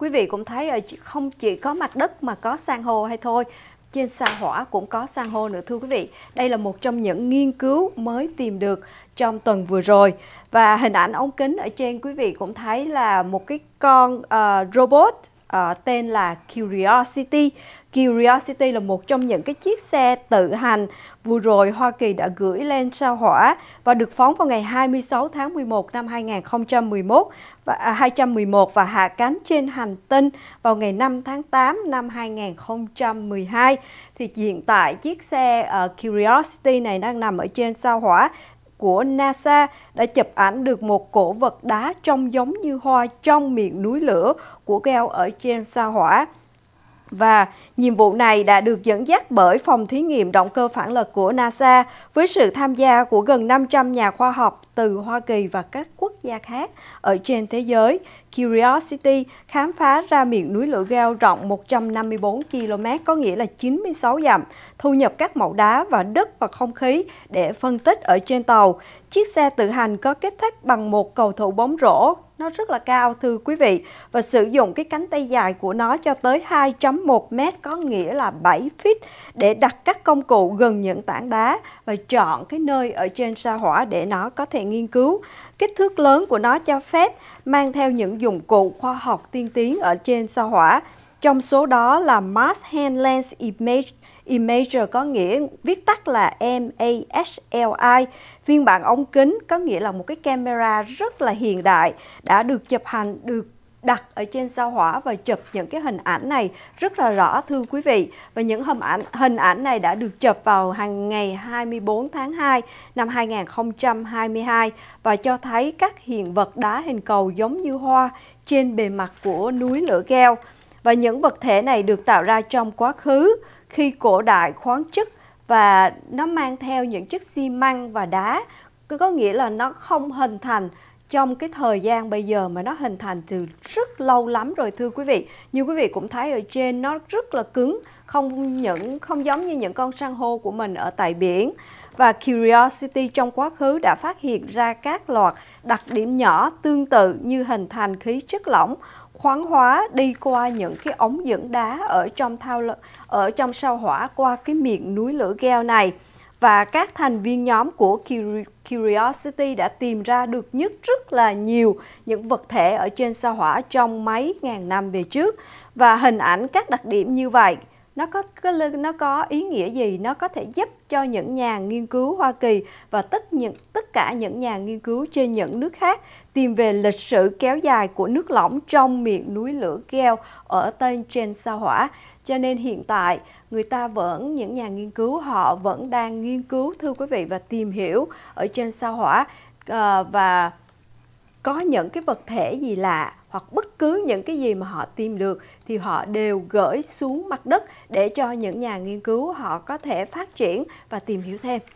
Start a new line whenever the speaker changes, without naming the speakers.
Quý vị cũng thấy ờ, không chỉ có mặt đất mà có san hô hay thôi, trên sao hỏa cũng có san hô nữa thưa quý vị. Đây là một trong những nghiên cứu mới tìm được trong tuần vừa rồi. Và hình ảnh ống kính ở trên quý vị cũng thấy là một cái con uh, robot uh, tên là Curiosity. Curiosity là một trong những cái chiếc xe tự hành vừa rồi Hoa Kỳ đã gửi lên sao hỏa và được phóng vào ngày 26 tháng 11 năm 2011 và à, 211 và hạ cánh trên hành tinh vào ngày 5 tháng 8 năm 2012. Thì hiện tại chiếc xe uh, Curiosity này đang nằm ở trên sao hỏa của NASA đã chụp ảnh được một cổ vật đá trông giống như hoa trong miệng núi lửa của Gell ở trên sao hỏa. Và nhiệm vụ này đã được dẫn dắt bởi phòng thí nghiệm động cơ phản lực của NASA với sự tham gia của gần 500 nhà khoa học từ Hoa Kỳ và các quốc gia khác ở trên thế giới. Curiosity khám phá ra miệng núi lửa gao rộng 154 km, có nghĩa là 96 dặm, thu nhập các mẫu đá và đất và không khí để phân tích ở trên tàu. Chiếc xe tự hành có kích thích bằng một cầu thủ bóng rổ nó rất là cao thưa quý vị và sử dụng cái cánh tay dài của nó cho tới 2.1 mét có nghĩa là 7 feet để đặt các công cụ gần những tảng đá và chọn cái nơi ở trên sao hỏa để nó có thể nghiên cứu. Kích thước lớn của nó cho phép mang theo những dụng cụ khoa học tiên tiến ở trên sao hỏa, trong số đó là Mars Hand Lens Image Imager có nghĩa viết tắt là M A L I. Phiên bản ống kính có nghĩa là một cái camera rất là hiện đại đã được chụp hành được đặt ở trên sao hỏa và chụp những cái hình ảnh này rất là rõ thưa quý vị và những hình ảnh hình ảnh này đã được chụp vào hàng ngày 24 tháng 2 năm 2022 và cho thấy các hiện vật đá hình cầu giống như hoa trên bề mặt của núi lửa keo và những vật thể này được tạo ra trong quá khứ khi cổ đại khoáng chất và nó mang theo những chất xi măng và đá có nghĩa là nó không hình thành trong cái thời gian bây giờ mà nó hình thành từ rất lâu lắm rồi thưa quý vị như quý vị cũng thấy ở trên nó rất là cứng không những không giống như những con san hô của mình ở tại biển và Curiosity trong quá khứ đã phát hiện ra các loạt đặc điểm nhỏ tương tự như hình thành khí chất lỏng khoáng hóa đi qua những cái ống dẫn đá ở trong thao ở trong sao hỏa qua cái miệng núi lửa gheo này và các thành viên nhóm của Curiosity đã tìm ra được nhất rất là nhiều những vật thể ở trên sao hỏa trong mấy ngàn năm về trước và hình ảnh các đặc điểm như vậy nó có nó có ý nghĩa gì nó có thể giúp cho những nhà nghiên cứu Hoa Kỳ và tất những tất cả những nhà nghiên cứu trên những nước khác tìm về lịch sử kéo dài của nước lỏng trong miệng núi lửa keo ở tên trên sao hỏa cho nên hiện tại người ta vẫn những nhà nghiên cứu họ vẫn đang nghiên cứu thưa quý vị và tìm hiểu ở trên sao hỏa à, và có những cái vật thể gì lạ hoặc bất cứ những cái gì mà họ tìm được thì họ đều gửi xuống mặt đất để cho những nhà nghiên cứu họ có thể phát triển và tìm hiểu thêm